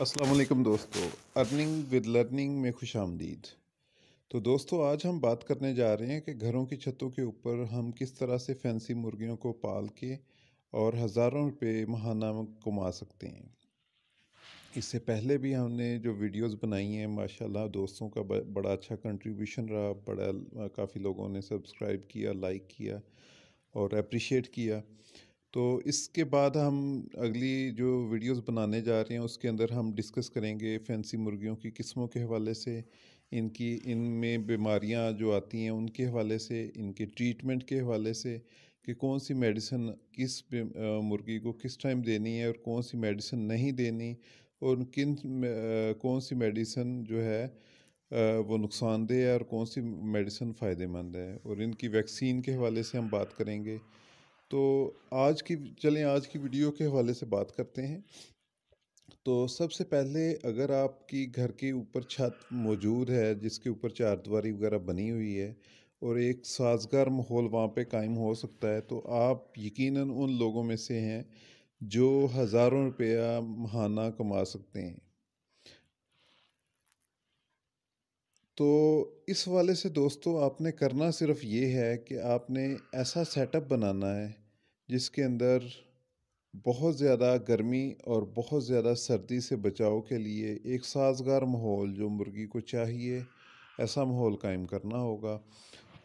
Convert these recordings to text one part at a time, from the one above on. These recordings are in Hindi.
असलम दोस्तों अर्निंग विद लर्निंग में खुश आमदीद तो दोस्तों आज हम बात करने जा रहे हैं कि घरों की छतों के ऊपर हम किस तरह से फैंसी मुर्गियों को पाल के और हज़ारों रुपये महाना कमा सकते हैं इससे पहले भी हमने जो वीडियोस बनाई हैं माशाल्लाह दोस्तों का बड़ा अच्छा कंट्रीब्यूशन रहा बड़ा काफ़ी लोगों ने सब्सक्राइब किया लाइक किया और अप्रिशिएट किया तो इसके बाद हम अगली जो वीडियोस बनाने जा रहे हैं उसके अंदर हम डिस्कस करेंगे फैंसी मुर्गियों की किस्मों के हवाले से इनकी इनमें बीमारियां जो आती हैं उनके हवाले से इनके ट्रीटमेंट के हवाले से कि कौन सी मेडिसिन किस मुर्गी को किस टाइम देनी है और कौन सी मेडिसिन नहीं देनी और किन कौन सी मेडिसिन जो है वो नुकसानदेह है और कौन सी मेडिसिन फ़ायदेमंद है और इनकी वैक्सीन के हवाले से हम बात करेंगे तो आज की चलें आज की वीडियो के हवाले से बात करते हैं तो सबसे पहले अगर आपकी घर के ऊपर छत मौजूद है जिसके ऊपर चार दीवारी वगैरह बनी हुई है और एक साजगार माहौल वहाँ पे कायम हो सकता है तो आप यकीनन उन लोगों में से हैं जो हज़ारों रुपया महाना कमा सकते हैं तो इस वाले से दोस्तों आपने करना सिर्फ ये है कि आपने ऐसा सेटअप बनाना है जिसके अंदर बहुत ज़्यादा गर्मी और बहुत ज़्यादा सर्दी से बचाव के लिए एक साजगार माहौल जो मुर्गी को चाहिए ऐसा माहौल कायम करना होगा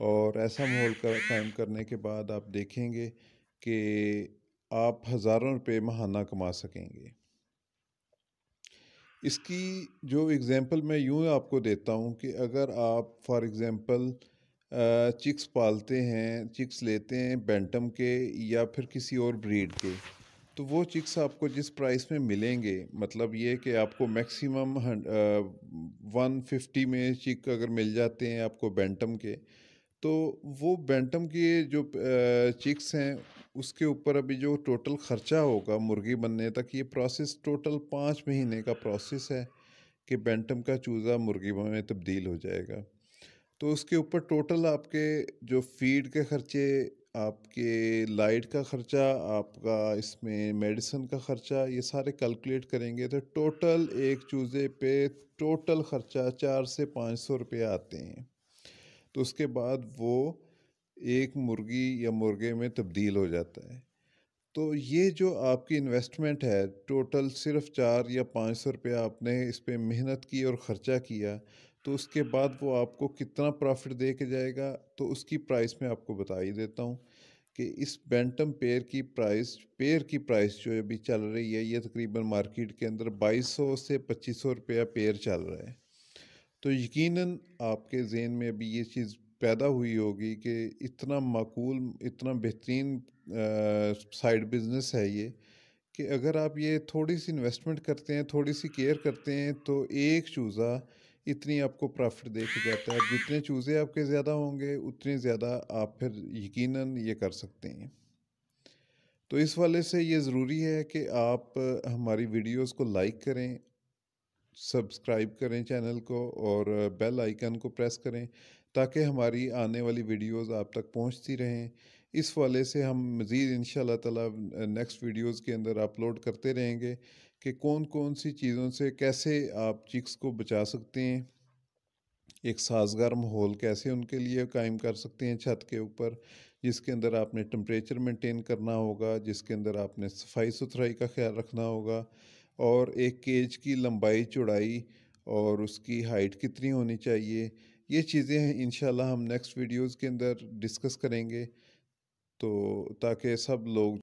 और ऐसा माहौल कायम करने के बाद आप देखेंगे कि आप हज़ारों रुपये महाना कमा सकेंगे इसकी जो एग्ज़ाम्पल मैं यूँ आपको देता हूँ कि अगर आप फॉर एग्ज़ाम्पल चिक्स पालते हैं चिक्स लेते हैं बेंटम के या फिर किसी और ब्रीड के तो वो चिक्स आपको जिस प्राइस में मिलेंगे मतलब ये कि आपको मैक्सिमम वन फिफ्टी में चिक अगर मिल जाते हैं आपको बेंटम के तो वो बैंटम के जो चिक्स हैं उसके ऊपर अभी जो टोटल ख़र्चा होगा मुर्गी बनने तक ये प्रोसेस टोटल पाँच महीने का प्रोसेस है कि बैंटम का चूज़ा मुर्गी में तब्दील हो जाएगा तो उसके ऊपर टोटल आपके जो फीड के ख़र्चे आपके लाइट का ख़र्चा आपका इसमें मेडिसिन का ख़र्चा ये सारे कैलकुलेट करेंगे तो टोटल एक चूज़े पे टोटल ख़र्चा चार से पाँच सौ रुपये आते हैं तो उसके बाद वो एक मुर्गी या मुर्गे में तब्दील हो जाता है तो ये जो आपकी इन्वेस्टमेंट है टोटल सिर्फ चार या पाँच सौ रुपया आपने इस पर मेहनत की और ख़र्चा किया तो उसके बाद वो आपको कितना प्रॉफिट दे के जाएगा तो उसकी प्राइस मैं आपको बता ही देता हूँ कि इस बेंटम पेयर की प्राइस पेयर की प्राइस जो अभी चल रही है ये तकरीबन मार्केट के अंदर बाईस सौ से पच्चीस सौ रुपया पेयर चल रहा है तो यकीनन आपके जहन में अभी ये चीज़ पैदा हुई होगी कि इतना माकूल इतना बेहतरीन साइड बिजनेस है ये कि अगर आप ये थोड़ी सी इन्वेस्टमेंट करते हैं थोड़ी सी केयर करते हैं तो एक चूज़ा इतनी आपको प्रॉफिट दे के जाता है जितने चूज़े आपके ज़्यादा होंगे उतने ज़्यादा आप फिर यकीनन ये कर सकते हैं तो इस वाले से ये ज़रूरी है कि आप हमारी वीडियोस को लाइक करें सब्सक्राइब करें चैनल को और बेल आइकन को प्रेस करें ताकि हमारी आने वाली वीडियोस आप तक पहुंचती रहें इस वाले से हम मज़ीद इन ताला नेक्स्ट वीडियोस के अंदर अपलोड करते रहेंगे कि कौन कौन सी चीज़ों से कैसे आप चिक्स को बचा सकते हैं एक साजगार माहौल कैसे उनके लिए कायम कर सकते हैं छत के ऊपर जिसके अंदर आपने टम्परेचर मेंटेन करना होगा जिसके अंदर आपने सफाई सुथराई का ख्याल रखना होगा और एक केज की लंबाई चौड़ाई और उसकी हाइट कितनी होनी चाहिए ये चीज़ें हैं इन हम नेक्स्ट वीडियोज़ के अंदर डिस्कस करेंगे तो ताकि सब लोग